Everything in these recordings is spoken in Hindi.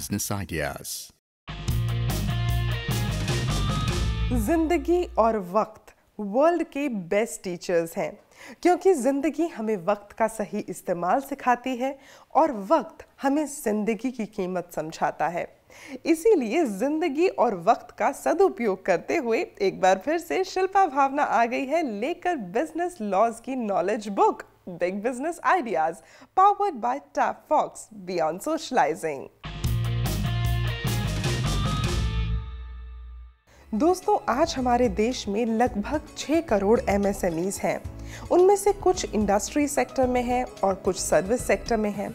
बिजनेस आइडियाज जिंदगी और वक्त वर्ल्ड के बेस्ट टीचर्स हैं क्योंकि ज़िंदगी हमें वक्त का सही इस्तेमाल सिखाती है और वक्त हमें ज़िंदगी की कीमत समझाता है इसीलिए ज़िंदगी और वक्त का सदुपयोग करते हुए एक बार फिर से शिल्पा भावना आ गई है लेकर बिजनेस लॉज की knowledge book big business ideas powered by Tap Fox beyond socialising दोस्तों आज हमारे देश में लगभग 6 करोड़ एम हैं उनमें से कुछ इंडस्ट्री सेक्टर में हैं और कुछ सर्विस सेक्टर में हैं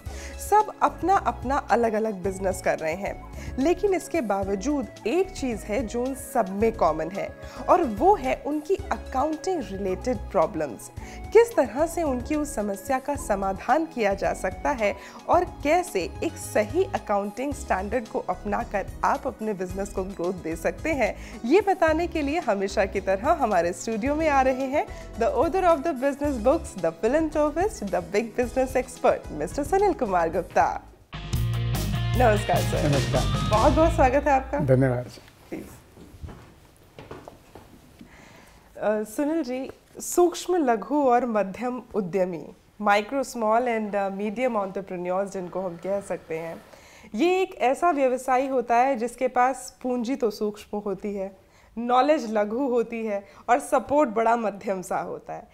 सब अपना अपना अलग अलग बिजनेस कर रहे हैं लेकिन इसके बावजूद एक चीज़ है जो उन सब में कॉमन है और वो है उनकी अकाउंटिंग रिलेटेड प्रॉब्लम्स किस तरह से उनकी उस समस्या का समाधान किया जा सकता है और कैसे एक सही अकाउंटिंग स्टैंडर्ड को अपना कर आप अपने बिजनेस को ग्रोथ दे सकते हैं ये बताने के लिए हमेशा की तरह हमारे स्टूडियो में आ रहे हैं the author of the business books, the philanthropist, the big business expert, Mr. Sunil Kumar Gupta. नमस्कार सर नमस्कार बहुत बहुत स्वागत है आपका धन्यवाद प्लीज सुनील जी सूक्ष्म लघु और मध्यम उद्यमी micro small and medium entrepreneurs जिनको हम कह सकते हैं ये एक ऐसा व्यवसायी होता है जिसके पास पूंजी तो सूक्ष्म होती है नॉलेज लघु होती है और सपोर्ट बड़ा मध्यम सा होता है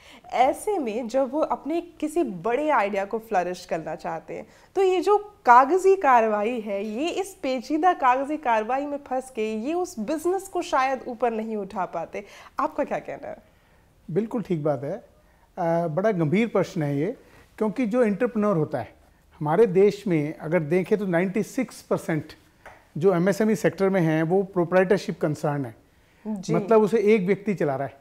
ऐसे में जब वो अपने किसी बड़े आइडिया को फ्लरिश करना चाहते हैं तो ये जो कागज़ी कार्रवाई है ये इस पेचीदा कागज़ी कार्रवाई में फंस के ये उस बिज़नेस को शायद ऊपर नहीं उठा पाते आपका क्या कहना है बिल्कुल ठीक बात है आ, बड़ा गंभीर प्रश्न है ये क्योंकि जो इंटरप्रनोर होता है हमारे देश में अगर देखें तो 96 परसेंट जो एमएसएमई सेक्टर e में हैं वो प्रोप्राइटरशिप कंसर्न है मतलब उसे एक व्यक्ति चला रहा है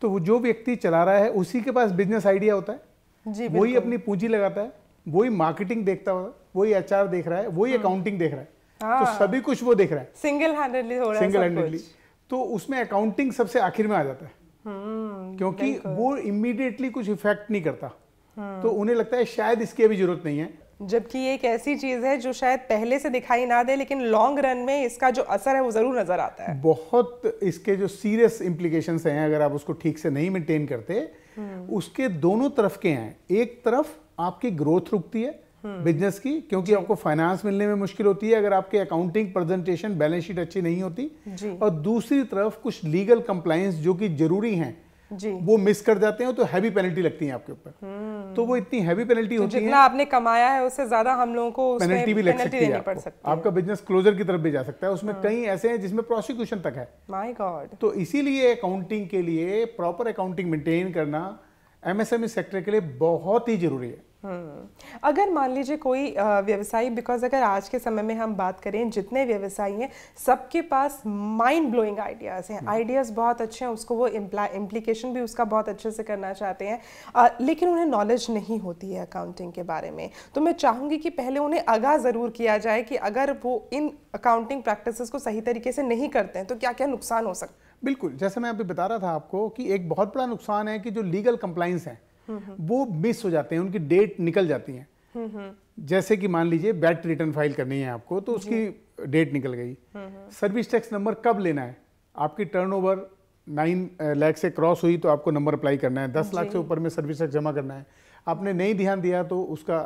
तो वो जो व्यक्ति चला रहा है उसी के पास बिजनेस आइडिया होता है वही अपनी पूंजी लगाता है वही मार्केटिंग देखता है वही एच देख रहा है वही अकाउंटिंग हम्म। देख रहा है तो हाँ। सभी कुछ वो देख रहा है सिंगल हैंडेडली हो रहा है सिंगल हैंडेडली तो उसमें अकाउंटिंग सबसे आखिर में आ जाता है हम्म, क्योंकि वो इमीडिएटली कुछ इफेक्ट नहीं करता हम्म। तो उन्हें लगता है शायद इसकी अभी जरूरत नहीं है जबकि ये एक ऐसी चीज़ है जो शायद पहले से दिखाई ना दे लेकिन लॉन्ग रन में इसका जो असर है वो ज़रूर नज़र आता है बहुत इसके जो सीरियस इम्प्लीकेशन हैं अगर आप उसको ठीक से नहीं मेंटेन करते हम्म। उसके दोनों तरफ के हैं एक तरफ आपकी ग्रोथ रुकती है बिजनेस हम्म। की क्योंकि आपको फाइनेंस मिलने में मुश्किल होती है अगर आपके अकाउंटिंग प्रेजेंटेशन बैलेंस शीट अच्छी नहीं होती और दूसरी तरफ कुछ लीगल कंप्लाइंस जो कि जरूरी हैं वो मिस कर जाते हैं तो हैवी पेनल्टी लगती है आपके ऊपर हम्म। तो वो इतनी हैवी पेनल्टी तो होती जितना है आपने कमाया है उससे ज्यादा हम लोगों को पेनल्टी भी लग सकती है आपको, आपका बिजनेस क्लोजर की तरफ भी जा सकता है उसमें हाँ। कई ऐसे हैं जिसमें प्रोसिक्यूशन तक है माय गॉड तो इसीलिए अकाउंटिंग के लिए प्रॉपर अकाउंटिंग मेंटेन करना एमएसएमई सेक्टर e के लिए बहुत ही जरूरी है हम्म। अगर मान लीजिए कोई व्यवसायी बिकॉज अगर आज के समय में हम बात करें जितने व्यवसायी हैं सबके पास माइंड ब्लोइंग आइडियाज़ हैं आइडियाज़ हम्म। बहुत अच्छे हैं उसको वो इम्प्लीकेशन भी उसका बहुत अच्छे से करना चाहते हैं आ, लेकिन उन्हें नॉलेज नहीं होती है अकाउंटिंग के बारे में तो मैं चाहूँगी कि पहले उन्हें आगाह ज़रूर किया जाए कि अगर वो इन अकाउंटिंग प्रैक्टिस को सही तरीके से नहीं करते हैं तो क्या क्या नुकसान हो सकता है बिल्कुल जैसे मैं अभी बता रहा था आपको कि एक बहुत बड़ा नुकसान है कि जो लीगल कंप्लाइंस है वो मिस हो जाते हैं उनकी डेट निकल जाती है जैसे कि मान लीजिए बैट रिटर्न फाइल करनी है आपको तो उसकी डेट निकल गई सर्विस टैक्स नंबर कब लेना है आपकी टर्नओवर नाइन लाख से क्रॉस हुई तो आपको नंबर अप्लाई करना है दस लाख से ऊपर में सर्विस टैक्स जमा करना है आपने नहीं ध्यान दिया तो उसका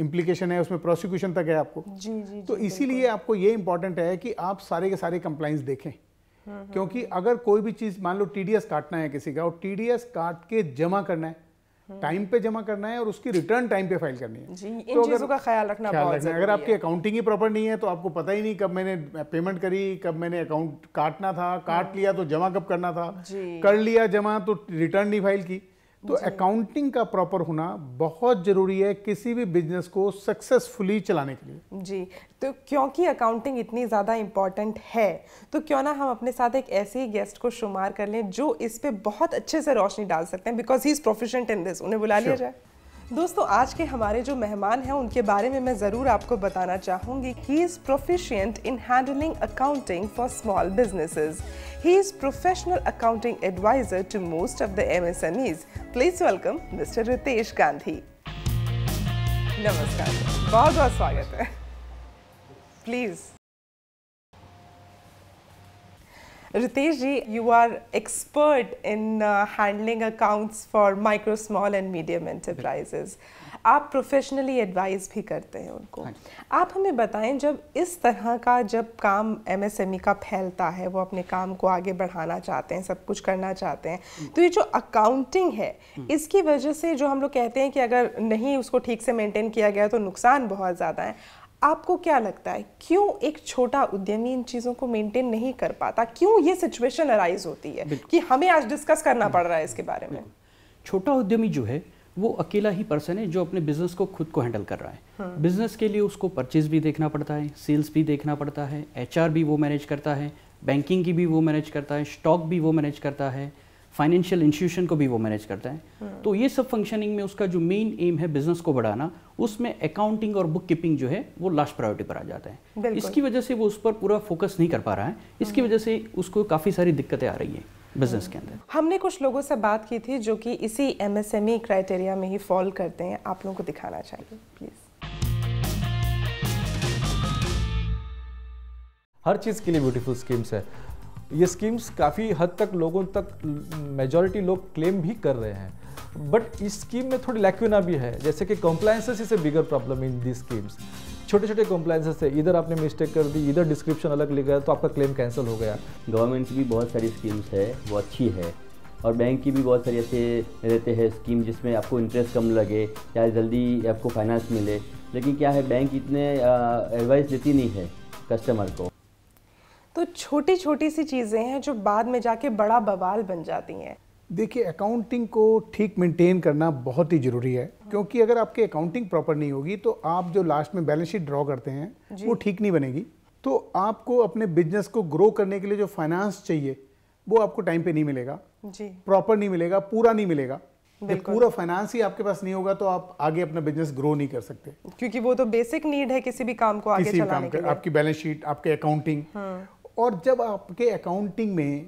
इम्प्लीकेशन है उसमें प्रोसिक्यूशन तक है आपको जी जी तो इसीलिए आपको ये इम्पोर्टेंट है कि आप सारे के सारे कंप्लाइंस देखें क्योंकि अगर कोई भी चीज़ मान लो टीडीएस काटना है किसी का और टीडीएस काट के जमा करना है टाइम पे जमा करना है और उसकी रिटर्न टाइम पे फाइल करनी है जी, इन तो चीज़ों का ख्याल रखना ख्याल बहुत रखना अगर आपकी अकाउंटिंग ही प्रॉपर नहीं है तो आपको पता ही नहीं कब मैंने पेमेंट करी कब मैंने अकाउंट काटना था काट हम्म। लिया तो जमा कब करना था कर लिया जमा तो रिटर्न नहीं फाइल की तो अकाउंटिंग का प्रॉपर होना बहुत ज़रूरी है किसी भी बिजनेस को सक्सेसफुली चलाने के लिए जी तो क्योंकि अकाउंटिंग इतनी ज़्यादा इम्पॉर्टेंट है तो क्यों ना हम अपने साथ एक ऐसे ही गेस्ट को शुमार कर लें जो इस पर बहुत अच्छे से रोशनी डाल सकते हैं because he is proficient in this उन्हें बुला sure. लिया जाए दोस्तों आज के हमारे जो मेहमान हैं उनके बारे में मैं ज़रूर आपको बताना चाहूँगी he is proficient in handling accounting for small businesses he is professional accounting adviser to most of the M M S Es please welcome mister Ritesh Gandhi नमस्कार बहुत बहुत स्वागत है please Ritesh ji, you are expert in uh, handling accounts for micro, small and medium enterprises. आप प्रोफेशनली एडवाइस भी करते हैं उनको हाँ आप हमें बताएं जब इस तरह का जब काम एमएसएमई e का फैलता है वो अपने काम को आगे बढ़ाना चाहते हैं सब कुछ करना चाहते हैं हम्म। तो ये जो अकाउंटिंग है हम्म। इसकी वजह से जो हम लोग कहते हैं कि अगर नहीं उसको ठीक से मेंटेन किया गया तो नुकसान बहुत ज़्यादा है आपको क्या लगता है क्यों एक छोटा उद्यमी इन चीज़ों को मेंटेन नहीं कर पाता क्यों ये सिचुएशन अराइज होती है कि हमें आज डिस्कस करना पड़ रहा है इसके बारे में छोटा उद्यमी जो है वो अकेला ही पर्सन है जो अपने बिजनेस को खुद को हैंडल कर रहा है हाँ। बिजनेस के लिए उसको परचेज भी देखना पड़ता है सेल्स भी देखना पड़ता है एचआर भी वो मैनेज करता है बैंकिंग की भी वो मैनेज करता है स्टॉक भी वो मैनेज करता है फाइनेंशियल इंस्टीट्यूशन को भी वो मैनेज करता है हाँ। तो ये सब फंक्शनिंग में उसका जो मेन एम है बिजनेस को बढ़ाना उसमें अकाउंटिंग और बुक कीपिंग जो है वो लास्ट प्रायोरिटी पर आ जाता है इसकी वजह से वो उस पर पूरा फोकस नहीं कर पा रहा है इसकी हाँ। वजह से उसको काफ़ी सारी दिक्कतें आ रही हैं बिजनेस के अंदर हमने कुछ लोगों से बात की थी जो कि इसी एमएसएमई क्राइटेरिया e में ही फॉल करते हैं आप लोगों को दिखाना चाहिए प्लीज़ हर चीज़ के लिए ब्यूटीफुल स्कीम्स है ये स्कीम्स काफ़ी हद तक लोगों तक मेजॉरिटी लोग क्लेम भी कर रहे हैं बट इस स्कीम में थोड़ी लैक्यूना भी है जैसे कि compliances is a bigger problem in the schemes छोटे छोटे कॉम्प्लाइंसेस है इधर आपने मिस्टेक कर दी इधर डिस्क्रिप्शन अलग लिख गया तो आपका क्लेम कैंसिल हो गया गवर्नमेंट की भी बहुत सारी स्कीम्स है वो अच्छी है और बैंक की भी बहुत सारी ऐसे रहते हैं स्कीम जिसमें आपको इंटरेस्ट कम लगे या जल्दी आपको फाइनेंस मिले लेकिन क्या है बैंक इतने एडवाइस देती नहीं है कस्टमर को तो छोटी छोटी सी चीज़ें हैं जो बाद में जाके बड़ा बवाल बन जाती हैं देखिए अकाउंटिंग को ठीक मेंटेन करना बहुत ही ज़रूरी है क्योंकि अगर आपके अकाउंटिंग प्रॉपर नहीं होगी तो आप जो लास्ट में बैलेंस शीट ड्रॉ करते हैं वो ठीक नहीं बनेगी तो आपको अपने बिजनेस को ग्रो करने के लिए जो फाइनेंस चाहिए वो आपको टाइम पे नहीं मिलेगा जी प्रॉपर नहीं मिलेगा पूरा नहीं मिलेगा जब पूरा फाइनेंस ही आपके पास नहीं होगा तो आप आगे अपना बिजनेस ग्रो नहीं कर सकते क्योंकि वो तो बेसिक नीड है किसी भी काम को आगे किसी चलाने काम के लिए आपकी बैलेंस शीट आपके अकाउंटिंग और जब आपके अकाउंटिंग में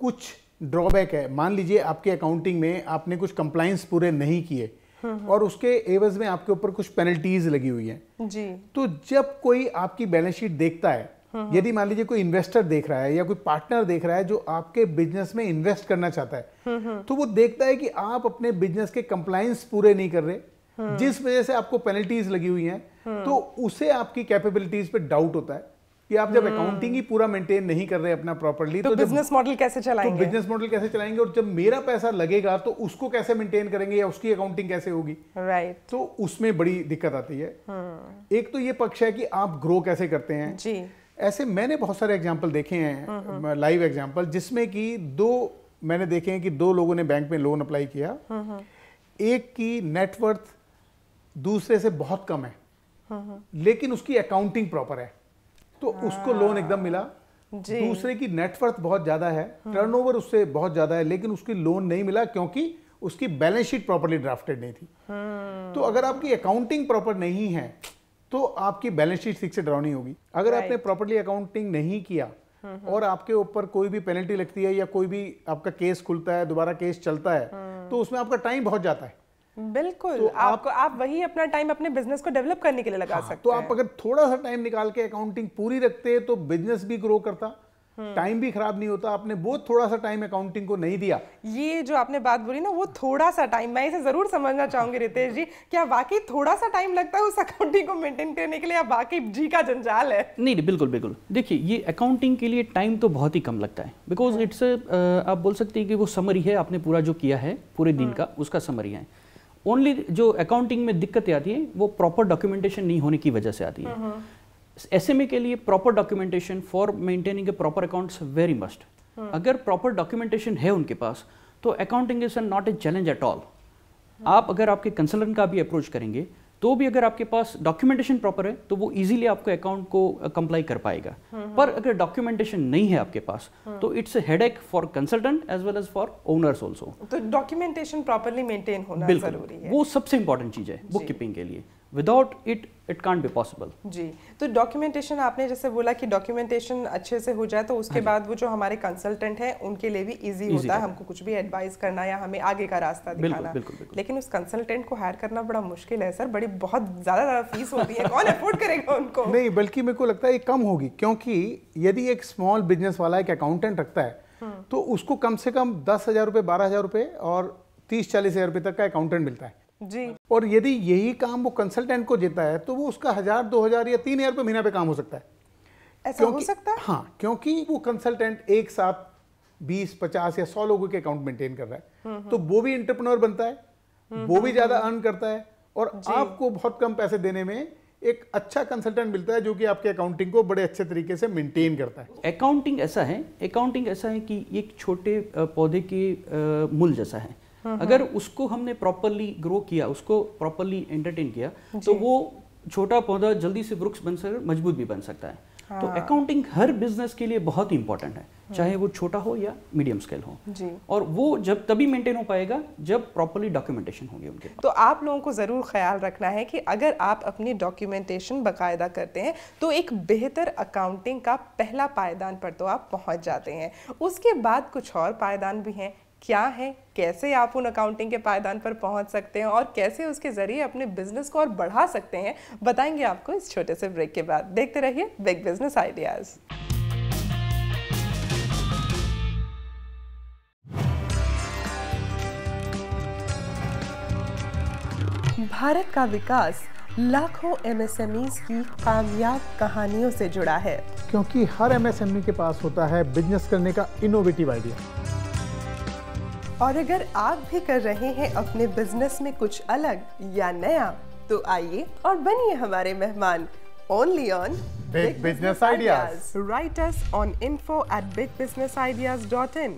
कुछ ड्रॉबैक है मान लीजिए आपके अकाउंटिंग में आपने कुछ कंप्लाइंस पूरे नहीं किए हम्म, हम्म। और उसके एवज में आपके ऊपर कुछ पेनल्टीज लगी हुई है जी तो जब कोई आपकी बैलेंस शीट देखता है हम्म, यदि मान लीजिए कोई इन्वेस्टर देख रहा है या कोई पार्टनर देख रहा है जो आपके बिजनेस में इन्वेस्ट करना चाहता है तो वो देखता है कि आप अपने बिजनेस के कंप्लाइंस पूरे नहीं कर रहे जिस वजह से आपको पेनल्टीज लगी हुई हैं तो उसे आपकी कैपेबिलिटीज पे डाउट होता है कि आप जब अकाउंटिंग हम्म। ही पूरा मेंटेन नहीं कर रहे अपना प्रॉपरली तो, तो बिजनेस मॉडल कैसे तो चलाएंगे तो बिजनेस मॉडल कैसे चलाएंगे और जब मेरा पैसा लगेगा तो उसको कैसे मेंटेन करेंगे या उसकी अकाउंटिंग कैसे होगी राइट right. तो उसमें बड़ी दिक्कत आती है हम्म। एक तो ये पक्ष है कि आप ग्रो कैसे करते हैं जी ऐसे मैंने बहुत सारे एग्जाम्पल देखे हैं लाइव एग्जाम्पल जिसमें कि दो मैंने देखे हैं कि दो लोगों ने बैंक में लोन अप्लाई किया एक की नेटवर्थ दूसरे से बहुत कम है लेकिन उसकी अकाउंटिंग प्रॉपर है तो हाँ। उसको लोन एकदम मिला हाँ। दूसरे की नेटवर्थ बहुत ज्यादा है टर्नओवर उससे बहुत ज्यादा है लेकिन उसकी लोन नहीं मिला क्योंकि उसकी बैलेंस शीट प्रॉपरली ड्राफ्टेड नहीं थी हम्म। तो अगर आपकी अकाउंटिंग प्रॉपर नहीं है तो आपकी बैलेंस शीट ठीक से ड्रॉ नहीं होगी अगर आपने प्रॉपरली अकाउंटिंग नहीं किया हम्म, हम्म। और आपके ऊपर कोई भी पेनल्टी लगती है या कोई भी आपका केस खुलता है दोबारा केस चलता है तो उसमें आपका टाइम बहुत जाता है बिल्कुल तो आपको आप, आप वही अपना टाइम अपने बिजनेस को डेवलप करने के लिए लगा हाँ, सकते हैं तो आप अगर थोड़ा सा टाइम निकाल के अकाउंटिंग पूरी रखते हैं तो बिजनेस भी ग्रो करता टाइम हम्म। भी खराब नहीं होता आपने बहुत थोड़ा सा टाइम अकाउंटिंग को नहीं दिया ये जो आपने बात बोली ना वो थोड़ा सा टाइम मैं इसे जरूर समझना चाहूंगी रितेश जी क्या वाकई थोड़ा सा टाइम लगता है उस अकाउंटिंग को मेंटेन करने के लिए या वाकई जी का जंजाल है नहीं नहीं बिल्कुल बिल्कुल देखिए ये अकाउंटिंग के लिए टाइम तो बहुत ही कम लगता है बिकॉज इट्स हम्म। आप बोल सकते हैं कि वो समरी है आपने पूरा जो किया है पूरे दिन हम्म। का उसका समरी है ओनली जो अकाउंटिंग में दिक्कतें आती है वो प्रॉपर डॉक्यूमेंटेशन नहीं होने की वजह से आती है एस हाँ, हाँ। के लिए proper documentation for maintaining a proper accounts very must अगर प्रॉपर डॉक्यूमेंटेशन है उनके पास तो accounting is not a challenge at all आप अगर आपके कंसल्टेंट का भी अप्रोच करेंगे तो भी अगर आपके पास डॉक्यूमेंटेशन प्रॉपर है तो वो इजीली आपको अकाउंट को कंप्लाई uh, कर पाएगा पर अगर डॉक्यूमेंटेशन नहीं है आपके पास हम्म। तो it's headache for consultant as well as for owners also तो डॉक्यूमेंटेशन प्रॉपरली मेंटेन होना जरूरी है वो सबसे इंपॉर्टेंट चीज है बुक कीपिंग के लिए without it it can't be possible जी तो डॉक्यूमेंटेशन आपने जैसे बोला कि डॉक्यूमेंटेशन अच्छे से हो जाए तो उसके हाँ बाद वो जो हमारे कंसल्टेंट हैं उनके लिए भी इजी होता है हमको कुछ भी एडवाइस करना या हमें आगे का रास्ता दिखाना बिल्कुल, बिल्कुल, बिल्कुल. लेकिन उस कंसल्टेंट को हायर करना बड़ा मुश्किल है सर बड़ी बहुत ज़्यादा ज़्यादा फीस होती है कौन अफोर्ड करेगा उनको नहीं बल्कि मेरे को लगता है ये कम होगी क्योंकि यदि एक स्मॉल बिजनेस वाला एक अकाउंटेंट रखता है हम्म। तो उसको कम से कम दस हज़ार रुपये बारह हज़ार रुपये और तीस चालीस हज़ार रुपये तक का अकाउंटेंट मिलता है जी और यदि यही काम वो कंसल्टेंट को देता है तो वो उसका हजार दो हजार या तीन हजार रुपये महीना पे काम हो सकता है ऐसा हो सकता है हाँ क्योंकि वो कंसल्टेंट एक साथ बीस पचास या सौ लोगों के अकाउंट मेंटेन कर रहा है हम्म, हम्म। तो वो भी इंटरप्रनोर बनता है हम्म, वो भी ज्यादा अर्न करता है और आपको बहुत कम पैसे देने में एक अच्छा कंसल्टेंट मिलता है जो कि आपके अकाउंटिंग को बड़े अच्छे तरीके से मेंटेन करता है अकाउंटिंग ऐसा है अकाउंटिंग ऐसा है कि एक छोटे पौधे के मूल जैसा है हाँ, अगर हाँ। उसको हमने प्रॉपरली ग्रो किया उसको प्रॉपरली एंटरटेन किया तो वो छोटा पौधा जल्दी से वृक्ष बन सक मजबूत भी बन सकता है तो हाँ। तो अकाउंटिंग हर बिजनेस के लिए बहुत इंपॉर्टेंट है हाँ। चाहे वो छोटा हो या मीडियम स्केल हो जी। और वो जब तभी मेंटेन हो पाएगा जब प्रॉपरली डॉक्यूमेंटेशन होगी उनके तो आप लोगों को ज़रूर ख्याल रखना है कि अगर आप अपनी डॉक्यूमेंटेशन बकायदा करते हैं तो एक बेहतर अकाउंटिंग का पहला पायदान पर तो आप पहुंच जाते हैं उसके बाद कुछ और पायदान भी हैं क्या है कैसे आप उन अकाउंटिंग के पायदान पर पहुंच सकते हैं और कैसे उसके ज़रिए अपने बिजनेस को और बढ़ा सकते हैं बताएंगे आपको इस छोटे से ब्रेक के बाद देखते रहिए बिग बिजनेस आइडियाज़ भारत का विकास लाखों एमएसएमईज की कामयाब कहानियों से जुड़ा है क्योंकि हर एमएसएमई e के पास होता है बिजनेस करने का इनोवेटिव आइडिया और अगर आप भी कर रहे हैं अपने बिजनेस में कुछ अलग या नया तो आइए और बनिए हमारे मेहमान on big business Big right Business on info at big business info dot in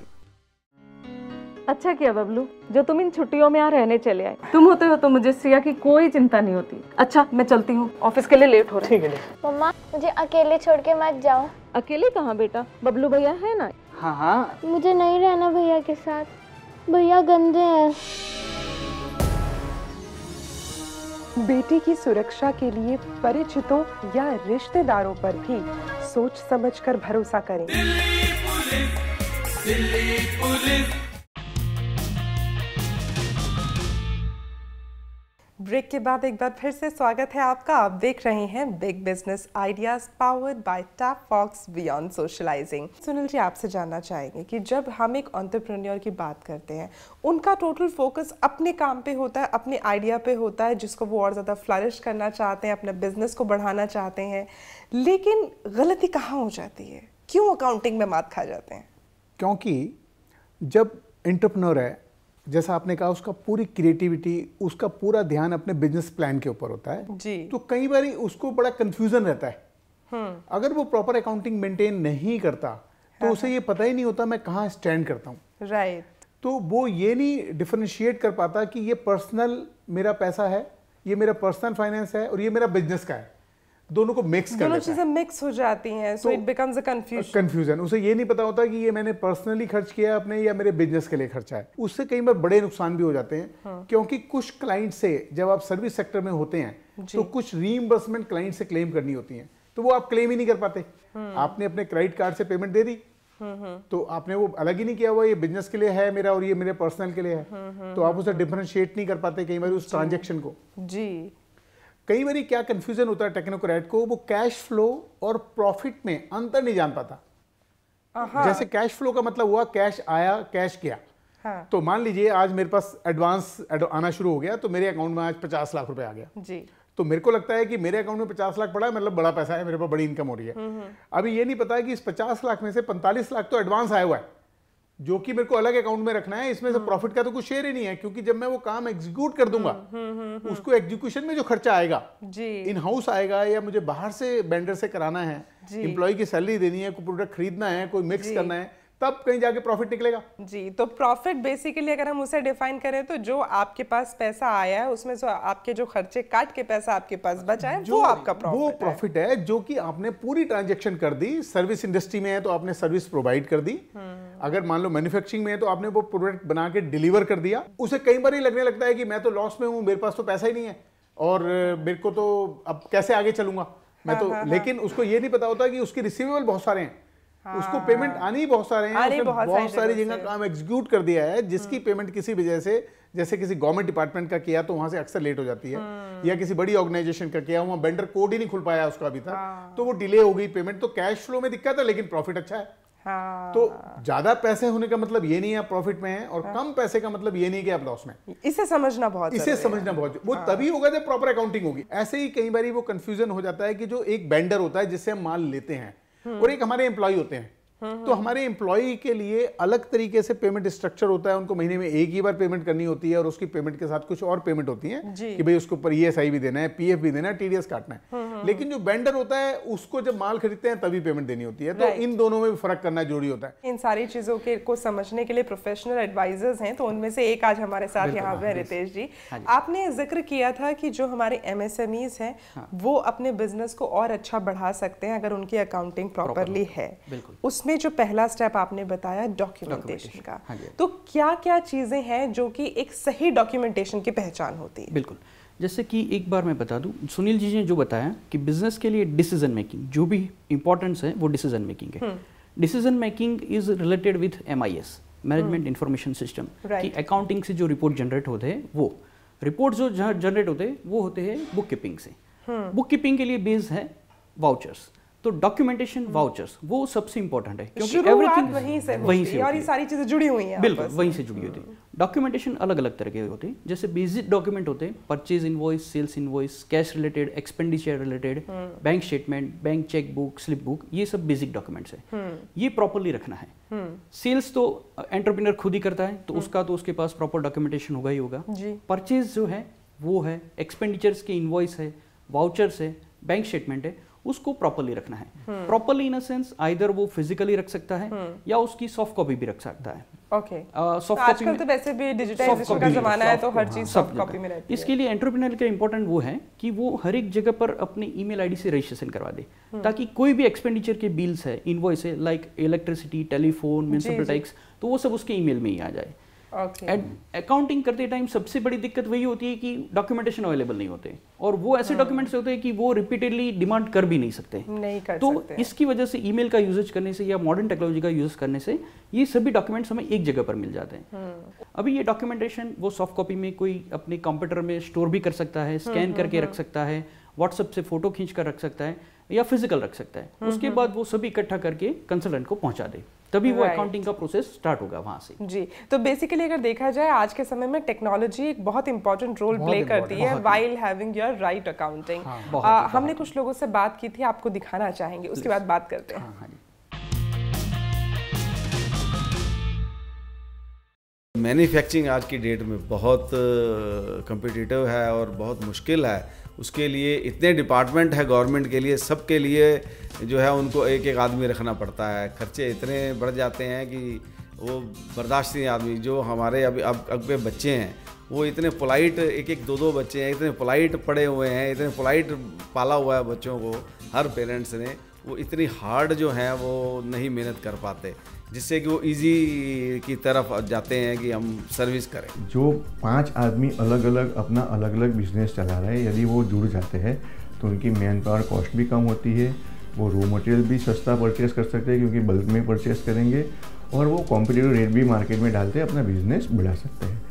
अच्छा किया बबलू जो तुम इन छुट्टियों में यहाँ रहने चले आए तुम होते हो तो मुझे सिया की कोई चिंता नहीं होती अच्छा मैं चलती हूँ ऑफिस के लिए लेट हो रहा है मम्मा मुझे अकेले छोड़ के मत जाओ अकेले कहाँ बेटा बबलू भैया है ना हाँ हाँ मुझे नहीं रहना भैया के साथ भैया गंदे हैं बेटी की सुरक्षा के लिए परिचितों या रिश्तेदारों पर भी सोच समझकर भरोसा करें Delhi police, Delhi police. Break के बाद एक बार फिर से स्वागत है आपका आप देख रहे हैं big business ideas powered by Tap Fox beyond socialising Sunil ji आपसे जानना चाहेंगे कि जब हम एक ऑन्टरप्रन्योर की बात करते हैं उनका टोटल फोकस अपने काम पे होता है अपने आइडिया पे होता है जिसको वो और ज़्यादा फ्लरिश करना चाहते हैं अपने बिजनेस को बढ़ाना चाहते हैं लेकिन गलती कहाँ हो जाती है क्यों अकाउंटिंग में मात खा जाते हैं क्योंकि जब इंटरप्रनोर है जैसा आपने कहा उसका पूरी क्रिएटिविटी उसका पूरा ध्यान अपने बिजनेस प्लान के ऊपर होता है जी। तो कई बार उसको बड़ा कंफ्यूजन रहता है हम्म। अगर वो प्रॉपर अकाउंटिंग मेंटेन नहीं करता तो उसे ये पता ही नहीं होता मैं कहाँ स्टैंड करता हूँ राइट तो वो ये नहीं डिफ्रेंशिएट कर पाता कि ये पर्सनल मेरा पैसा है ये मेरा पर्सनल फाइनेंस है और ये मेरा बिजनेस का है दोनों को मिक्स कर दोनों चीजें मिक्स हो जाती हैं so it becomes a confusion confusion उसे ये नहीं पता होता कि ये मैंने पर्सनली खर्च किया अपने या मेरे बिजनेस के लिए खर्चा है उससे कई बार बड़े नुकसान भी हो जाते हैं हाँ। क्योंकि कुछ क्लाइंट से जब आप सर्विस सेक्टर में होते हैं तो कुछ रीइंबर्समेंट क्लाइंट से क्लेम करनी होती है तो वो आप क्लेम ही नहीं कर पाते हाँ। आपने अपने क्रेडिट कार्ड से पेमेंट दे दी हाँ, हाँ। तो आपने वो अलग ही नहीं किया हुआ ये बिजनेस के लिए है मेरा और ये मेरे पर्सनल के लिए है तो आप उसे डिफरेंशिएट नहीं कर पाते कई बार उस ट्रांजेक्शन को जी कई बार क्या कन्फ्यूज़न होता है टेक्नोक्रेट को वो कैश फ्लो और प्रॉफिट में अंतर नहीं जान पाता जैसे कैश फ्लो का मतलब हुआ कैश आया कैश गया हाँ। तो मान लीजिए आज मेरे पास एडवांस आना शुरू हो गया तो मेरे अकाउंट में आज पचास लाख रुपए आ गया जी तो मेरे को लगता है कि मेरे अकाउंट में पचास लाख पड़ा है मतलब बड़ा पैसा है मेरे पास बड़ी इनकम हो रही है हम्म, हम्म। अभी ये नहीं पता है कि इस पचास लाख में से पैंतालीस लाख तो एडवांस आया हुआ है जो कि मेरे को अलग अकाउंट में रखना है इसमें से प्रॉफिट हम्म। का तो कुछ शेयर ही नहीं है क्योंकि जब मैं वो काम एग्जीक्यूट कर दूंगा हम्म, हम्म, उसको एग्जीक्यूशन में जो खर्चा आएगा इन हाउस आएगा या मुझे बाहर से बेंडर से कराना है एम्प्लॉय की सैलरी देनी है कोई प्रोडक्ट खरीदना है कोई मिक्स करना है तब कहीं जाके प्रॉफिट निकलेगा जी तो प्रॉफिट बेसिकली अगर हम उसे डिफाइन करें तो जो आपके पास पैसा आया है उसमें जो आपके जो खर्चे काट के पैसा आपके पास अच्छा, बचा है जो वो आपका प्रॉफिट वो प्रॉफिट है।, है जो कि आपने पूरी ट्रांजेक्शन कर दी सर्विस इंडस्ट्री में है तो आपने सर्विस प्रोवाइड कर दी हम्म। अगर मान लो मैन्युफैक्चरिंग में है तो आपने वो प्रोडक्ट बना के डिलीवर कर दिया उसे कई बार ही लगने लगता है कि मैं तो लॉस में हूँ मेरे पास तो पैसा ही नहीं है और मेरे को तो अब कैसे आगे चलूंगा मैं हाँ, तो हाँ, हाँ। लेकिन उसको ये नहीं पता होता कि उसके रिसीवेबल बहुत सारे हैं उसको पेमेंट आने ही बहुत सारे हैं बहुत, सारी जगह काम एग्जीक्यूट कर दिया है जिसकी पेमेंट हम्म। किसी वजह से जैसे किसी गवर्नमेंट डिपार्टमेंट का किया तो वहां से अक्सर लेट हो जाती है हम्म। या किसी बड़ी ऑर्गेनाइजेशन का किया वहां बेंडर कोड ही नहीं खुल पाया उसका अभी तक हाँ। तो वो डिले हो गई पेमेंट तो कैश फ्लो में दिक्कत है लेकिन प्रॉफिट अच्छा है तो हाँ। तो ज्यादा पैसे होने का मतलब ये नहीं है प्रॉफिट में है और हाँ। कम पैसे का मतलब ये नहीं कि आप लॉस में इसे समझना बहुत इसे समझना बहुत वो हाँ। तभी होगा जब प्रॉपर अकाउंटिंग होगी ऐसे ही कई बार वो कंफ्यूजन हो जाता है कि जो एक बेंडर होता है जिससे हम माल लेते हैं और एक हमारे एम्प्लॉय होते हैं हाँ, हाँ। तो हमारे एम्प्लॉय के लिए अलग तरीके से पेमेंट स्ट्रक्चर होता है उनको महीने में एक ही बार पेमेंट करनी होती है और उसकी पेमेंट के साथ कुछ और पेमेंट होती है कि भाई उसके ऊपर ईएसआई भी देना है पीएफ भी देना है टीडीएस काटना है हाँ, लेकिन जो बेंडर होता है उसको जब माल खरीदते हैं तभी पेमेंट देनी होती है तो इन दोनों में भी फर्क करना जरूरी होता है इन सारी चीजों के को समझने के लिए प्रोफेशनल एडवाइजर्स हैं तो उनमें से एक आज हमारे साथ यहाँ पे रितेश जी आपने जिक्र किया था कि जो हमारे एमएसएमईज हैं वो अपने बिजनेस को और अच्छा बढ़ा सकते हैं अगर उनकी अकाउंटिंग प्रॉपरली है उस उसमें जो पहला स्टेप आपने बताया डॉक्यूमेंटेशन का हाँ तो क्या क्या चीज़ें हैं जो कि एक सही डॉक्यूमेंटेशन की पहचान होती है बिल्कुल जैसे कि एक बार मैं बता दूं सुनील जी ने जो बताया कि बिजनेस के लिए डिसीजन मेकिंग जो भी इंपॉर्टेंस है वो डिसीजन मेकिंग है decision making is related with M management information system कि अकाउंटिंग से जो रिपोर्ट जनरेट होते हैं वो रिपोर्ट जो जनरेट होते हैं वो होते हैं बुक कीपिंग से बुक हम्म। कीपिंग के लिए बेस है वाउचर्स तो डॉक्यूमेंटेशन हम्म। वाउचर्स वो सबसे इंपॉर्टेंट है क्योंकि एवरीथिंग वहीं से वहीं से और ये सारी चीजें जुड़ी हुई हैं बिल्कुल वहीं से जुड़ी होती है डॉक्यूमेंटेशन हम्म। अलग अलग तरह के होते हैं जैसे बेसिक डॉक्यूमेंट होते हैं purchase invoice sales invoice cash related expenditure related bank statement bank cheque book slip book ये सब बेसिक डॉक्यूमेंट्स है ये प्रॉपरली रखना है सेल्स हम्म। तो एंटरप्रेन्योर खुद ही करता है तो उसका तो उसके पास प्रॉपर डॉक्यूमेंटेशन होगा ही होगा परचेज जो है वो है एक्सपेंडिचर्स के इन्वॉइस है वाउचर्स है बैंक स्टेटमेंट है उसको प्रॉपरली रखना है प्रॉपरली इन सेंस आइदर वो फिजिकली रख सकता है हम्म। या उसकी सॉफ्ट कॉपी भी रख सकता है इसके लिए एंटरप्रेन्योर का इंपॉर्टेंट वो है कि वो हर एक जगह पर अपने ईमेल आईडी से रजिस्ट्रेशन करवा दे हम्म। ताकि कोई भी एक्सपेंडिचर के बिल्स है इनवॉइस है like electricity telephone municipal tax तो वो सब उसके ईमेल में ही आ जाए अकाउंटिंग okay. करते टाइम सबसे बड़ी दिक्कत वही होती है कि डॉक्यूमेंटेशन अवेलेबल नहीं होते और वो ऐसे डॉक्यूमेंट्स हाँ। होते हैं कि वो रिपीटेडली डिमांड कर भी नहीं सकते नहीं कर तो सकते। इसकी वजह से ईमेल का यूजेज करने से या मॉडर्न टेक्नोलॉजी का यूज करने से ये सभी डॉक्यूमेंट्स हमें एक जगह पर मिल जाते हैं हम्म। अभी ये डॉक्यूमेंटेशन वो सॉफ्ट कॉपी में कोई अपने कंप्यूटर में स्टोर भी कर सकता है स्कैन हम्म, करके हम्म, रख सकता है व्हाट्सएप से फोटो खींच कर रख सकता है या फिजिकल रख सकता है उसके बाद वो सभी इकट्ठा करके कंसल्टेंट को पहुंचा दे तभी वो अकाउंटिंग का प्रोसेस स्टार्ट होगा वहाँ से जी तो बेसिकली अगर देखा जाए आज के समय में टेक्नोलॉजी एक बहुत इंपॉर्टेंट रोल प्ले करती है while having your right accounting हमने कुछ लोगों से बात की थी आपको दिखाना चाहेंगे उसके बाद बात करते हैं मैन्युफैक्चरिंग हाँ, हाँ आज की डेट में बहुत कंपिटिटिव है और बहुत मुश्किल है उसके लिए इतने डिपार्टमेंट है गवर्नमेंट के लिए सब के लिए जो है उनको एक एक आदमी रखना पड़ता है खर्चे इतने बढ़ जाते हैं कि वो बर्दाश्त नहीं आदमी जो हमारे अभी अब अब के बच्चे हैं वो इतने पोलाइट एक एक दो दो बच्चे हैं इतने पोलाइट पड़े हुए हैं इतने पोलाइट पाला हुआ है बच्चों को हर पेरेंट्स ने वो इतनी हार्ड जो हैं वो नहीं मेहनत कर पाते जिससे कि वो इजी की तरफ जाते हैं कि हम सर्विस करें जो पांच आदमी अलग अलग अपना अलग अलग बिजनेस चला रहे हैं यदि वो जुड़ जाते हैं तो उनकी मैन पावर कॉस्ट भी कम होती है वो रॉ मटेरियल भी सस्ता परचेस कर सकते हैं क्योंकि बल्क में परचेस करेंगे और वो कॉम्पिटेटिव रेट भी मार्केट में डालते हैं अपना बिजनेस बढ़ा सकते हैं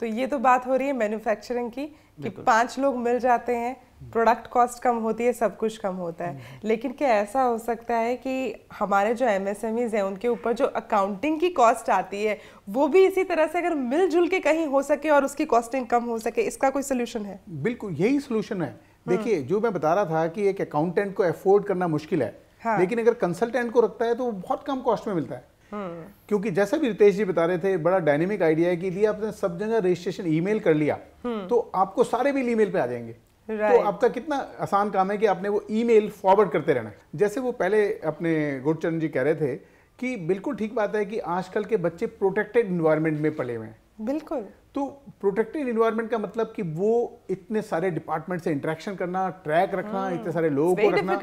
तो ये तो बात हो रही है मैन्युफैक्चरिंग की कि पांच लोग मिल जाते हैं प्रोडक्ट कॉस्ट कम होती है सब कुछ कम होता है हम्म, हम्म। लेकिन क्या ऐसा हो सकता है कि हमारे जो एम एस एम हैं उनके ऊपर जो अकाउंटिंग की कॉस्ट आती है वो भी इसी तरह से अगर मिलजुल के कहीं हो सके और उसकी कॉस्टिंग कम हो सके इसका कोई सोल्यूशन है बिल्कुल यही सोल्यूशन है हाँ। देखिए जो मैं बता रहा था कि एक अकाउंटेंट को अफोर्ड करना मुश्किल है हाँ। लेकिन अगर कंसल्टेंट को रखता है तो वो बहुत कम कॉस्ट में मिलता है हम्म। क्योंकि जैसा भी रितेश जी बता रहे थे बड़ा डायनेमिक आइडिया है कि यदि आपने सब जगह रजिस्ट्रेशन ईमेल कर लिया हम्म। तो आपको सारे बिल ईमेल पे आ जाएंगे तो Right. तो आपका कितना आसान काम है कि आपने वो ईमेल फॉरवर्ड करते रहना जैसे वो पहले अपने गुरचरण जी कह रहे थे कि बिल्कुल ठीक बात है कि आजकल के बच्चे प्रोटेक्टेड इन्वायरमेंट में पले हुए हैं बिल्कुल तो प्रोटेक्टिव इन्वायरमेंट का मतलब कि वो इतने सारे डिपार्टमेंट से इंटरेक्शन करना ट्रैक रखना हम्म। इतने सारे लोगों को रखना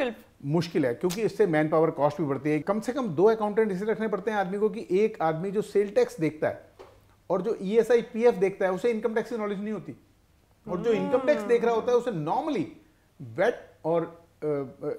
मुश्किल है क्योंकि इससे मैन पावर कॉस्ट भी बढ़ती है कम से कम दो अकाउंटेंट इसे रखने पड़ते हैं आदमी को कि एक आदमी जो सेल टैक्स देखता है और जो E S I P F देखता है उसे इनकम टैक्स की नॉलेज नहीं होती और जो इनकम टैक्स देख रहा होता है उसे नॉर्मली वेट और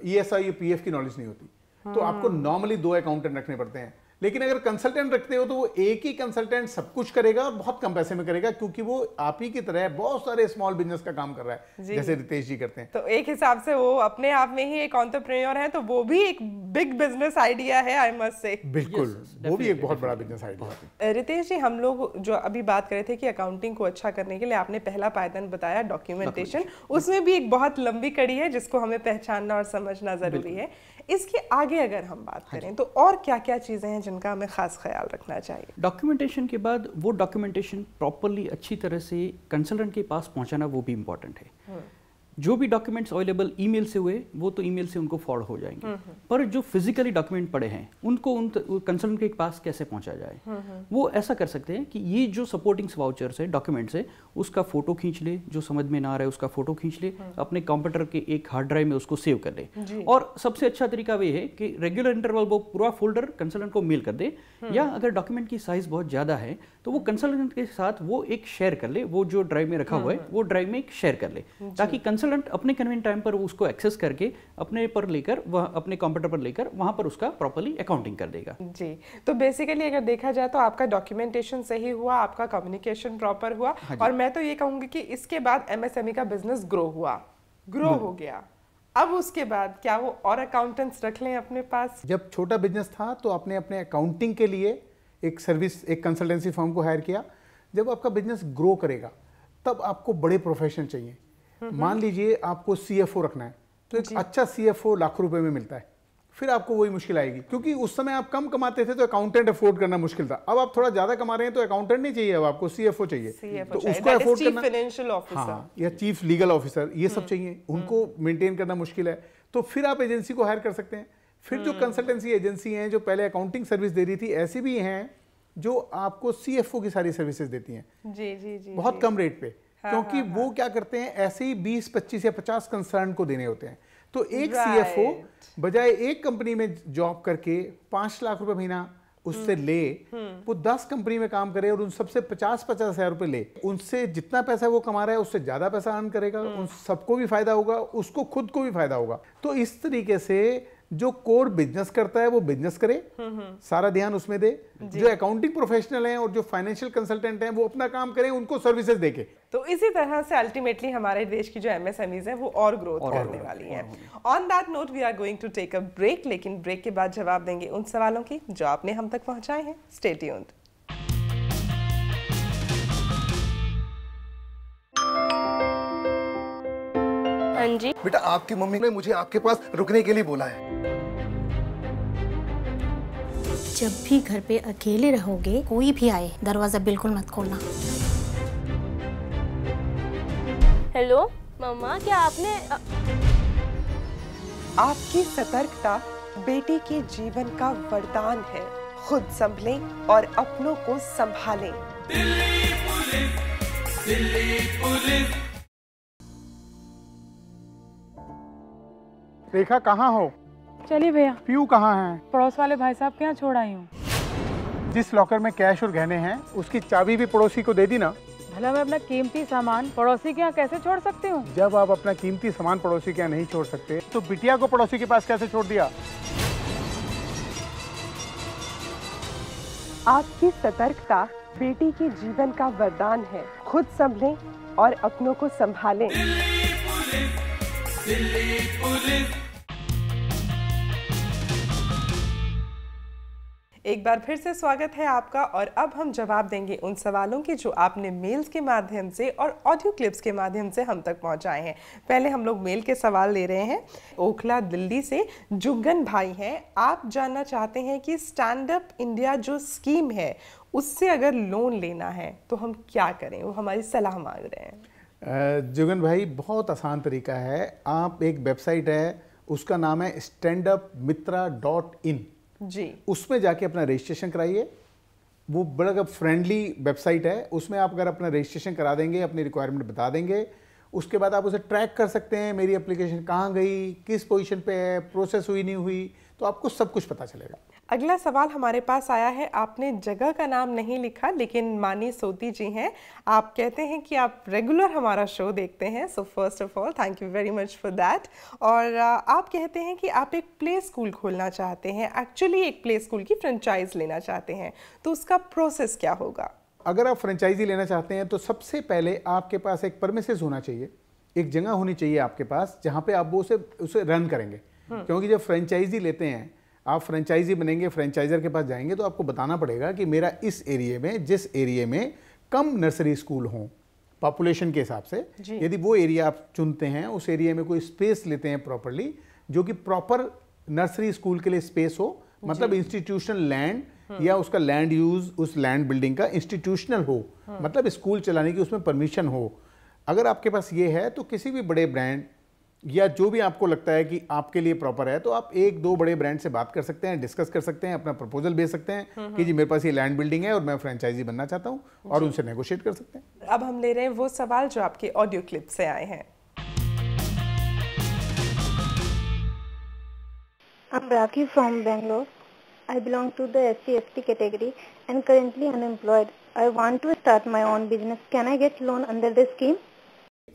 E S I P F की नॉलेज नहीं होती तो आपको नॉर्मली हम्म। दो अकाउंटेंट रखने पड़ते हैं लेकिन अगर कंसल्टेंट रखते हो तो वो एक ही कंसल्टेंट सब कुछ करेगा और बहुत कम पैसे में करेगा क्योंकि वो आप ही की तरह बहुत सारे स्मॉल बिजनेस का काम कर रहा है जैसे रितेश जी करते हैं तो एक हिसाब से वो अपने आप में ही एक ऑन्टरप्रेन्योर है तो वो भी एक बिग बिजनेस आइडिया है आई मस्ट से बिल्कुल yes, वो भी एक बहुत बड़ा बिजनेस आइडिया रितेश जी हम लोग जो अभी बात कर रहे थे कि अकाउंटिंग को अच्छा करने के लिए आपने पहला पायदान बताया डॉक्यूमेंटेशन उसमें भी एक बहुत लंबी कड़ी है जिसको हमें पहचानना और समझना जरूरी है इसके आगे अगर हम बात हाँ करें तो और क्या क्या चीज़ें हैं जिनका हमें ख़ास ख्याल रखना चाहिए डॉक्यूमेंटेशन के बाद वो डॉक्यूमेंटेशन प्रॉपरली अच्छी तरह से कंसल्टेंट के पास पहुँचाना वो भी इम्पॉर्टेंट है हम्म। जो भी डॉक्यूमेंट्स अवेलेबल ईमेल से हुए वो तो ईमेल से उनको फॉर्ड हो जाएंगे हम्म, हम्म। पर जो फिजिकली डॉक्यूमेंट पड़े हैं उनको उन कंसल्टेंट के पास कैसे पहुंचा जाए हम्म, वो ऐसा कर सकते हैं कि ये जो सपोर्टिंग वाउचर्स है डॉक्यूमेंट्स है उसका फोटो खींच ले जो समझ में ना आ रहा है उसका फोटो खींच ले अपने कंप्यूटर के एक हार्ड ड्राइव में उसको सेव कर ले और सबसे अच्छा तरीका वे है कि रेगुलर इंटरवल वो पूरा फोल्डर कंसल्टेंट को मेल कर दे या अगर डॉक्यूमेंट की साइज बहुत ज़्यादा है तो वो कंसल्टेंट के साथ वो एक शेयर कर ले वो जो ड्राइव में रखा हुआ है वो ड्राइव में एक शेयर कर ले ताकि कंसल्टेंट अपने कन्वीन टाइम पर उसको एक्सेस करके अपने पर लेकर वह अपने कंप्यूटर पर लेकर वहाँ पर उसका प्रॉपरली अकाउंटिंग कर देगा जी तो बेसिकली अगर देखा जाए तो आपका डॉक्यूमेंटेशन सही हुआ आपका कम्युनिकेशन प्रॉपर हुआ हाँ और मैं तो ये कहूँगी कि इसके बाद एम e का बिजनेस ग्रो हुआ ग्रो हो गया अब उसके बाद क्या वो और अकाउंटेंट्स रख लें अपने पास जब छोटा बिजनेस था तो आपने अपने अकाउंटिंग के लिए एक सर्विस एक कंसल्टेंसी फॉर्म को हायर किया जब आपका बिजनेस ग्रो करेगा तब आपको बड़े प्रोफेशन चाहिए हम्म। मान लीजिए आपको सी रखना है तो एक अच्छा एफ लाख रुपए में मिलता है फिर आपको वही मुश्किल आएगी क्योंकि उस समय आप कम कमाते थे तो अकाउंटेंट अफोर्ड करना मुश्किल था अब आप थोड़ा ज्यादा कमा रहे हैं तो अकाउंटेंट नहीं चाहिए अब आपको सीएफओ चाहिए CFO तो चाहिए। उसको अफोर्ड करना फाइनेंशियल ऑफिसर हाँ, या चीफ लीगल ऑफिसर ये सब हम्म। चाहिए हम्म। उनको मेंटेन करना मुश्किल है तो फिर आप एजेंसी को हायर कर सकते हैं फिर जो कंसल्टेंसी एजेंसी है जो पहले अकाउंटिंग सर्विस दे रही थी ऐसी भी हैं जो आपको सीएफओ की सारी सर्विसेज देती हैं जी जी जी बहुत कम रेट पे हाँ, क्योंकि हाँ, वो हाँ। क्या करते हैं ऐसे ही बीस पच्चीस या पचास कंसर्न को देने होते हैं तो एक सी एफ ओ बजाय एक कंपनी में जॉब करके पांच लाख रुपए महीना उससे हम्म, ले हम्म। वो दस कंपनी में काम करे और उन सबसे पचास पचास हजार रुपए ले उनसे जितना पैसा वो कमा रहा है उससे ज्यादा पैसा अर्न करेगा हम्म। उन सबको भी फायदा होगा उसको खुद को भी फायदा होगा तो इस तरीके से जो कोर बिजनेस करता है वो बिजनेस करे हम्म, हम्म। सारा ध्यान उसमें दे जो अकाउंटिंग प्रोफेशनल हैं और जो फाइनेंशियल कंसल्टेंट हैं वो अपना काम करें उनको सर्विसेज देके तो इसी तरह से अल्टीमेटली हमारे देश की जो एमएसएमईज हैं वो और ग्रोथ और करने और वाली हैं on that note we are going to take a break लेकिन ब्रेक के बाद जवाब देंगे उन सवालों की जो आपने हम तक पहुंचाए हैं स्टे ट्यून्ड हाँ जी बेटा आपकी मम्मी ने मुझे आपके पास रुकने के लिए बोला है जब भी घर पे अकेले रहोगे कोई भी आए दरवाजा बिल्कुल मत खोलना हेलो मम्मा क्या आपने आपकी सतर्कता बेटी के जीवन का वरदान है खुद संभलें और अपनों को संभालें दिल्ली पुलिस दिल्ली पुलिस रेखा कहाँ हो चलिए भैया पीयू कहाँ है पड़ोस वाले भाई साहब के यहाँ छोड़ आई हूँ जिस लॉकर में कैश और गहने हैं उसकी चाबी भी पड़ोसी को दे दी ना भला मैं अपना कीमती सामान पड़ोसी के यहाँ कैसे छोड़ सकती हूँ जब आप अपना कीमती सामान पड़ोसी के यहाँ नहीं छोड़ सकते तो बिटिया को पड़ोसी के पास कैसे छोड़ दिया आपकी सतर्कता बेटी के जीवन का वरदान है खुद संभले और अपनों को संभालें दिल्ली पुलिस, दिल्ली पुलिस। एक बार फिर से स्वागत है आपका और अब हम जवाब देंगे उन सवालों के जो आपने मेल्स के माध्यम से और ऑडियो क्लिप्स के माध्यम से हम तक पहुंचाए हैं पहले हम लोग मेल के सवाल ले रहे हैं ओखला दिल्ली से जुगन भाई हैं आप जानना चाहते हैं कि स्टैंड अप इंडिया जो स्कीम है उससे अगर लोन लेना है तो हम क्या करें वो हमारी सलाह मांग रहे हैं जुगन भाई बहुत आसान तरीका है आप एक वेबसाइट है उसका नाम है stand up Mitra dot in जी उसमें जाके अपना रजिस्ट्रेशन कराइए वो बड़ा फ्रेंडली वेबसाइट है उसमें आप अगर अपना रजिस्ट्रेशन करा देंगे अपनी रिक्वायरमेंट बता देंगे उसके बाद आप उसे ट्रैक कर सकते हैं मेरी एप्लीकेशन कहाँ गई किस पोजीशन पे है प्रोसेस हुई नहीं हुई तो आपको सब कुछ पता चलेगा अगला सवाल हमारे पास आया है आपने जगह का नाम नहीं लिखा लेकिन मानी सोती जी हैं आप कहते हैं कि आप रेगुलर हमारा शो देखते हैं so first of all thank you very much for that और आप कहते हैं कि आप एक प्ले स्कूल खोलना चाहते हैं एक्चुअली एक प्ले स्कूल की फ्रेंचाइज लेना चाहते हैं तो उसका प्रोसेस क्या होगा अगर आप फ्रेंचाइजी लेना चाहते हैं तो सबसे पहले आपके पास एक परमिसेस होना चाहिए एक जगह होनी चाहिए आपके पास जहाँ पे आप वो उसे उसे रन करेंगे हम्म। क्योंकि जब फ्रेंचाइजी लेते हैं आप फ्रेंचाइजी बनेंगे फ्रेंचाइजर के पास जाएंगे तो आपको बताना पड़ेगा कि मेरा इस एरिए में जिस एरिए में कम नर्सरी स्कूल हों पॉपुलेशन के हिसाब से यदि वो एरिया आप चुनते हैं उस एरिया में कोई स्पेस लेते हैं प्रॉपरली जो कि प्रॉपर नर्सरी स्कूल के लिए स्पेस हो मतलब इंस्टीट्यूशनल हम्म। लैंड या उसका लैंड यूज उस लैंड बिल्डिंग का इंस्टीट्यूशनल हो हम्म। मतलब स्कूल चलाने की उसमें परमिशन हो अगर आपके पास ये है तो किसी भी बड़े ब्रांड या जो भी आपको लगता है कि आपके लिए प्रॉपर है तो आप एक दो बड़े ब्रांड से बात कर सकते हैं डिस्कस कर सकते हैं अपना प्रपोजल भेज सकते हैं हम्म, कि जी हम्म। मेरे पास ये लैंड बिल्डिंग है और मैं फ्रेंचाइजी बनना चाहता हूँ और उनसे नेगोशिएट कर सकते हैं अब हम ले रहे हैं वो सवाल जो आपके ऑडियो क्लिप से आए हैं I'm Raki from Bangalore. I belong to the SC ST category and currently unemployed. I want to start my own business. Can I get loan under this scheme?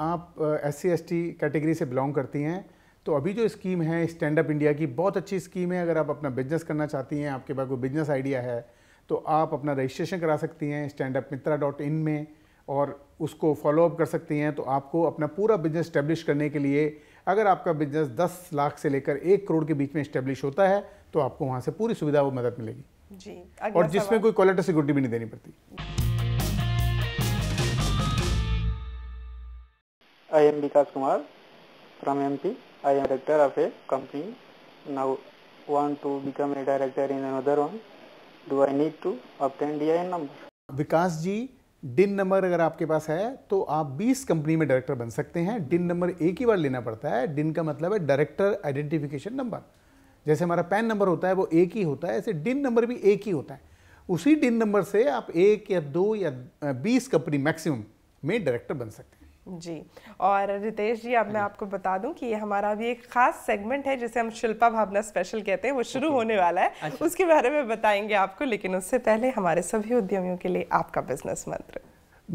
आप एस सी कैटेगरी से बिलोंग करती हैं तो अभी जो स्कीम है स्टैंड अप इंडिया की बहुत अच्छी स्कीम है अगर आप अपना बिजनेस करना चाहती हैं आपके पास कोई बिजनेस आइडिया है तो आप अपना रजिस्ट्रेशन करा सकती हैं stand up Mitra dot in में और उसको फॉलोअप कर सकती हैं तो आपको अपना पूरा बिजनेस स्टैब्लिश करने के लिए अगर आपका बिजनेस 10 लाख से लेकर एक करोड़ के बीच में स्टैब्लिश होता है तो आपको वहाँ से पूरी सुविधा और मदद मिलेगी जी और जिसमें कोई क्वालिटी सिक्योरिटी भी नहीं देनी पड़ती I am Vikas Kumar from MP. I am director of a company. Now want to become a director in another one. Do I need to obtain DIN number? विकास जी डिन नंबर अगर आपके पास है तो आप 20 कंपनी में डायरेक्टर बन सकते हैं डिन नंबर एक ही बार लेना पड़ता है डिन का मतलब है डायरेक्टर आइडेंटिफिकेशन नंबर जैसे हमारा पैन नंबर होता है वो एक ही होता है ऐसे डिन नंबर भी एक ही होता है उसी डिन नंबर से आप एक या दो या बीस कंपनी मैक्सिमम में डायरेक्टर बन सकते हैं जी और रितेश जी अब मैं आपको बता दूं कि ये हमारा अभी एक खास सेगमेंट है जिसे हम शिल्पा भावना स्पेशल कहते हैं वो शुरू होने वाला है अच्छा। उसके बारे में बताएंगे आपको लेकिन उससे पहले हमारे सभी उद्यमियों के लिए आपका बिजनेस मंत्र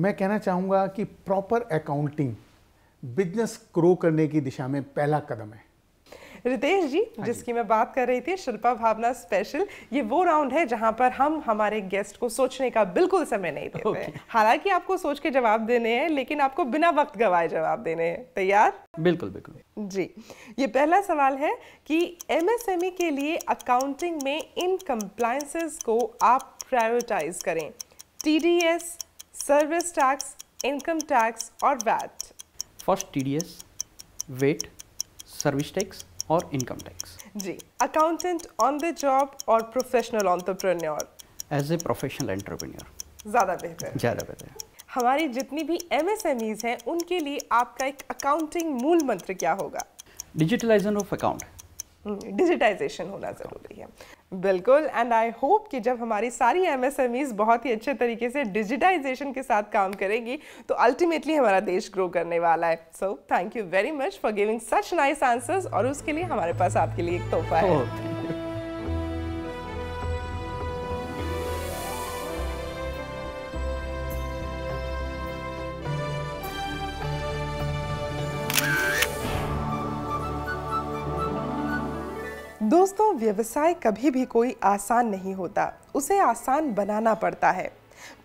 मैं कहना चाहूँगा कि प्रॉपर अकाउंटिंग बिजनेस ग्रो करने की दिशा में पहला कदम है रितेश हाँ जी जिसकी मैं बात कर रही थी शिल्पा भावना स्पेशल ये वो राउंड है जहाँ पर हम हमारे गेस्ट को सोचने का बिल्कुल समय नहीं देते okay. हैं हालांकि आपको सोच के जवाब देने हैं लेकिन आपको बिना वक्त गवाए जवाब देने हैं तैयार बिल्कुल बिल्कुल जी ये पहला सवाल है कि एमएसएमई e के लिए अकाउंटिंग में इन कंप्लाइंसेस को आप प्रायोरिटाइज करें TDS service tax income tax और VAT first TDS VAT service tax और इनकम टैक्स जी अकाउंटेंट ऑन द जॉब और professional entrepreneur as a professional entrepreneur ज़्यादा बेहतर ज़्यादा बेहतर हमारी जितनी भी एम हैं उनके लिए आपका एक अकाउंटिंग मूल मंत्र क्या होगा डिजिटलाइजेशन ऑफ अकाउंट डिजिटाइजेशन होना ज़रूरी है बिल्कुल एंड आई होप कि जब हमारी सारी एमएसएमईज बहुत ही अच्छे तरीके से डिजिटाइजेशन के साथ काम करेगी तो अल्टीमेटली हमारा देश ग्रो करने वाला है so thank you very much for giving such nice answers और उसके लिए हमारे पास आपके लिए एक तोहफा है oh, दोस्तों व्यवसाय कभी भी कोई आसान नहीं होता उसे आसान बनाना पड़ता है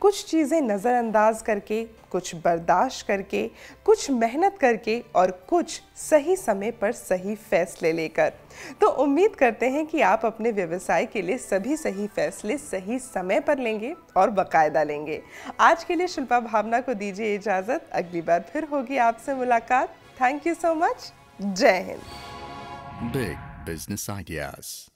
कुछ चीज़ें नज़रअंदाज करके कुछ बर्दाश्त करके कुछ मेहनत करके और कुछ सही समय पर सही फैसले लेकर तो उम्मीद करते हैं कि आप अपने व्यवसाय के लिए सभी सही फैसले सही समय पर लेंगे और बाकायदा लेंगे आज के लिए शिल्पा भावना को दीजिए इजाज़त अगली बार फिर होगी आपसे मुलाकात थैंक यू सो मच जय हिंद business ideas.